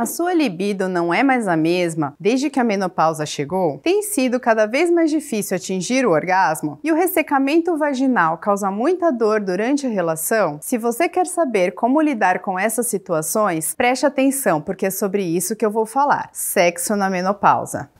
A sua libido não é mais a mesma desde que a menopausa chegou? Tem sido cada vez mais difícil atingir o orgasmo? E o ressecamento vaginal causa muita dor durante a relação? Se você quer saber como lidar com essas situações, preste atenção, porque é sobre isso que eu vou falar: sexo na menopausa.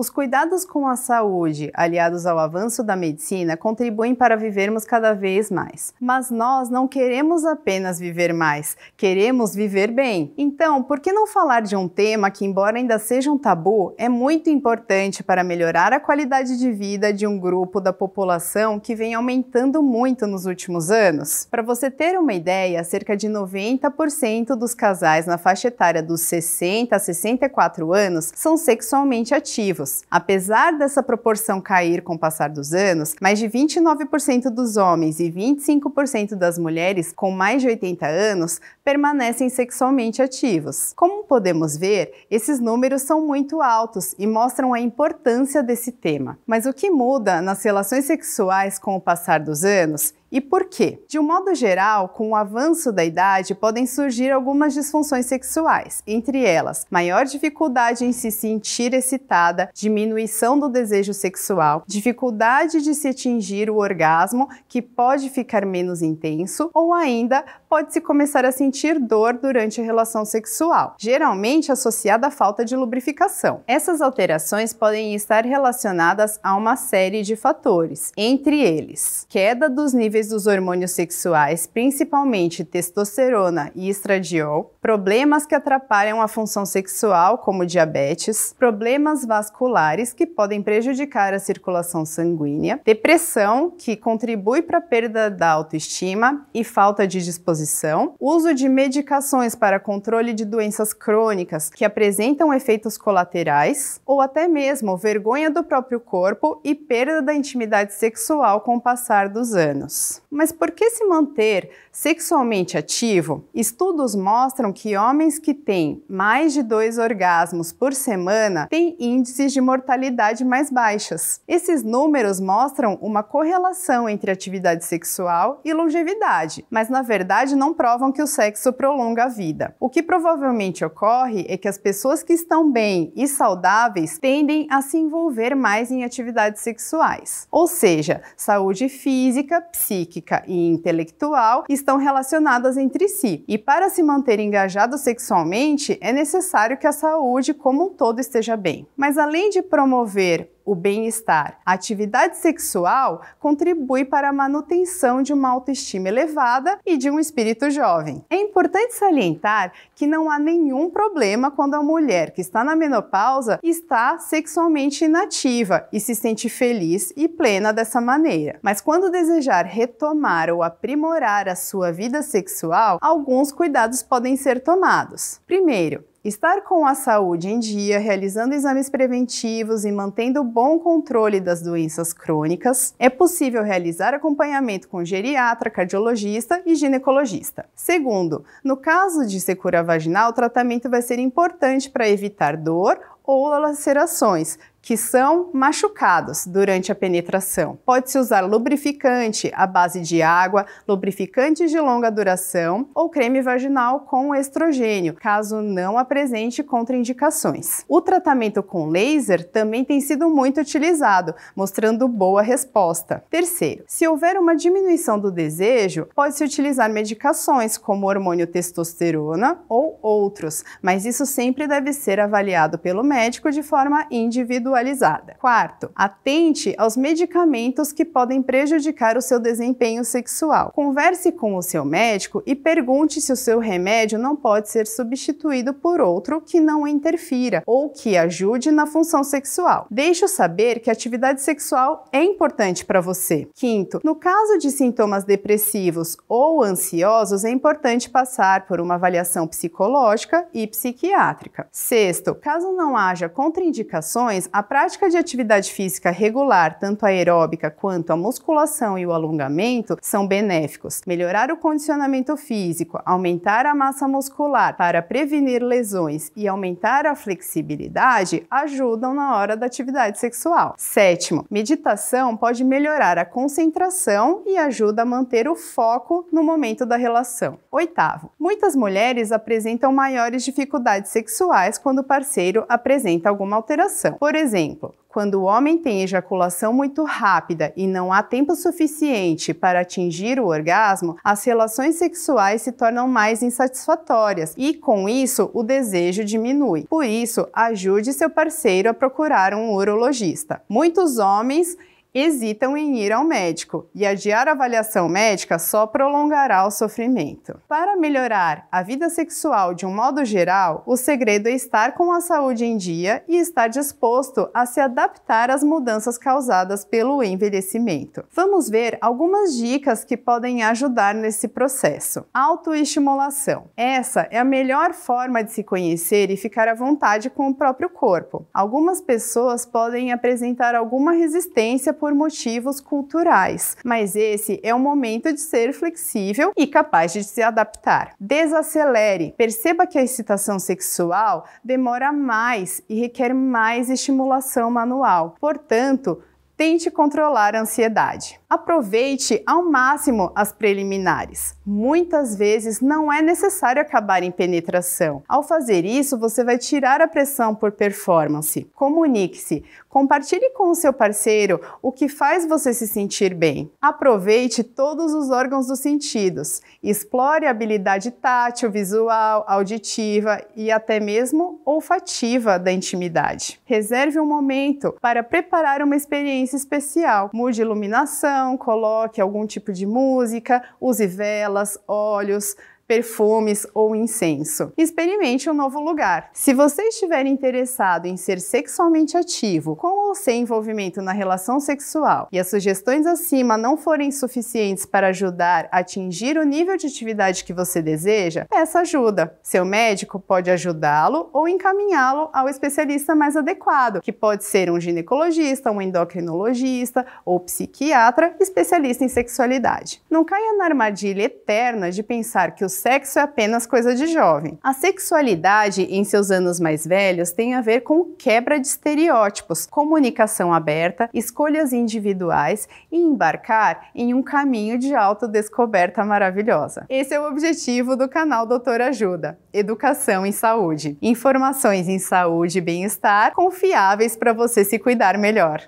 Os cuidados com a saúde, aliados ao avanço da medicina, contribuem para vivermos cada vez mais. Mas nós não queremos apenas viver mais, queremos viver bem. Então, por que não falar de um tema que, embora ainda seja um tabu, é muito importante para melhorar a qualidade de vida de um grupo da população que vem aumentando muito nos últimos anos? Para você ter uma ideia, cerca de 90% dos casais na faixa etária dos 60 a 64 anos são sexualmente ativos anos. Apesar dessa proporção cair com o passar dos anos, mais de 29% dos homens e 25% das mulheres com mais de 80 anos permanecem sexualmente ativos. Como podemos ver, esses números são muito altos e mostram a importância desse tema. Mas o que muda nas relações sexuais com o passar dos anos e por quê? De um modo geral, com o avanço da idade, podem surgir algumas disfunções sexuais, entre elas maior dificuldade em se sentir excitada, diminuição do desejo sexual, dificuldade de se atingir o orgasmo, que pode ficar menos intenso, ou ainda pode-se começar a sentir dor durante a relação sexual, geralmente associada à falta de lubrificação. Essas alterações podem estar relacionadas a uma série de fatores, entre eles queda dos níveis níveis dos hormônios sexuais, principalmente testosterona e estradiol, problemas que atrapalham a função sexual, como diabetes, problemas vasculares que podem prejudicar a circulação sanguínea, depressão, que contribui para a perda da autoestima e falta de disposição, uso de medicações para controle de doenças crônicas que apresentam efeitos colaterais, ou até mesmo vergonha do próprio corpo e perda da intimidade sexual com o passar dos anos. Mas por que se manter sexualmente ativo? Estudos mostram que homens que têm mais de dois orgasmos por semana têm índices de mortalidade mais baixas. Esses números mostram uma correlação entre atividade sexual e longevidade, mas na verdade não provam que o sexo prolonga a vida. O que provavelmente ocorre é que as pessoas que estão bem e saudáveis tendem a se envolver mais em atividades sexuais, ou seja, saúde física, psíquica psíquica e intelectual estão relacionadas entre si. E para se manter engajado sexualmente, é necessário que a saúde como um todo esteja bem. Mas além de promover o bem-estar. A atividade sexual contribui para a manutenção de uma autoestima elevada e de um espírito jovem. É importante salientar que não há nenhum problema quando a mulher que está na menopausa está sexualmente inativa e se sente feliz e plena dessa maneira. Mas quando desejar retomar ou aprimorar a sua vida sexual, alguns cuidados podem ser tomados. Primeiro, Estar com a saúde em dia, realizando exames preventivos e mantendo bom controle das doenças crônicas, é possível realizar acompanhamento com geriatra, cardiologista e ginecologista. Segundo, no caso de secura vaginal, o tratamento vai ser importante para evitar dor ou lacerações, que são machucados durante a penetração. Pode-se usar lubrificante à base de água, lubrificante de longa duração ou creme vaginal com estrogênio, caso não apresente contraindicações. O tratamento com laser também tem sido muito utilizado, mostrando boa resposta. Terceiro, se houver uma diminuição do desejo, pode-se utilizar medicações como hormônio testosterona ou outros, mas isso sempre deve ser avaliado pelo médico de forma individual individualizada. Quarto, atente aos medicamentos que podem prejudicar o seu desempenho sexual. Converse com o seu médico e pergunte se o seu remédio não pode ser substituído por outro que não interfira ou que ajude na função sexual. deixe saber que a atividade sexual é importante para você. Quinto, no caso de sintomas depressivos ou ansiosos, é importante passar por uma avaliação psicológica e psiquiátrica. Sexto, caso não haja contraindicações, a a prática de atividade física regular, tanto aeróbica quanto a musculação e o alongamento, são benéficos. Melhorar o condicionamento físico, aumentar a massa muscular para prevenir lesões e aumentar a flexibilidade ajudam na hora da atividade sexual. Sétimo, meditação pode melhorar a concentração e ajuda a manter o foco no momento da relação. Oitavo, muitas mulheres apresentam maiores dificuldades sexuais quando o parceiro apresenta alguma alteração. Por exemplo, exemplo, quando o homem tem ejaculação muito rápida e não há tempo suficiente para atingir o orgasmo, as relações sexuais se tornam mais insatisfatórias e, com isso, o desejo diminui. Por isso, ajude seu parceiro a procurar um urologista. Muitos homens hesitam em ir ao médico e adiar a avaliação médica só prolongará o sofrimento. Para melhorar a vida sexual de um modo geral, o segredo é estar com a saúde em dia e estar disposto a se adaptar às mudanças causadas pelo envelhecimento. Vamos ver algumas dicas que podem ajudar nesse processo. Autoestimulação. Essa é a melhor forma de se conhecer e ficar à vontade com o próprio corpo. Algumas pessoas podem apresentar alguma resistência por motivos culturais, mas esse é o momento de ser flexível e capaz de se adaptar. Desacelere. Perceba que a excitação sexual demora mais e requer mais estimulação manual. Portanto, Tente controlar a ansiedade. Aproveite ao máximo as preliminares. Muitas vezes não é necessário acabar em penetração. Ao fazer isso, você vai tirar a pressão por performance. Comunique-se, compartilhe com o seu parceiro o que faz você se sentir bem. Aproveite todos os órgãos dos sentidos. Explore a habilidade tátil, visual, auditiva e até mesmo olfativa da intimidade. Reserve um momento para preparar uma experiência experiência especial. Mude iluminação, coloque algum tipo de música, use velas, óleos, perfumes ou incenso. Experimente um novo lugar. Se você estiver interessado em ser sexualmente ativo, com ou sem envolvimento na relação sexual, e as sugestões acima não forem suficientes para ajudar a atingir o nível de atividade que você deseja, peça ajuda. Seu médico pode ajudá-lo ou encaminhá-lo ao especialista mais adequado, que pode ser um ginecologista, um endocrinologista ou psiquiatra especialista em sexualidade. Não caia na armadilha eterna de pensar que os sexo é apenas coisa de jovem. A sexualidade em seus anos mais velhos tem a ver com quebra de estereótipos, comunicação aberta, escolhas individuais e embarcar em um caminho de autodescoberta maravilhosa. Esse é o objetivo do canal Doutor Ajuda: Educação em Saúde. Informações em saúde e bem-estar confiáveis para você se cuidar melhor.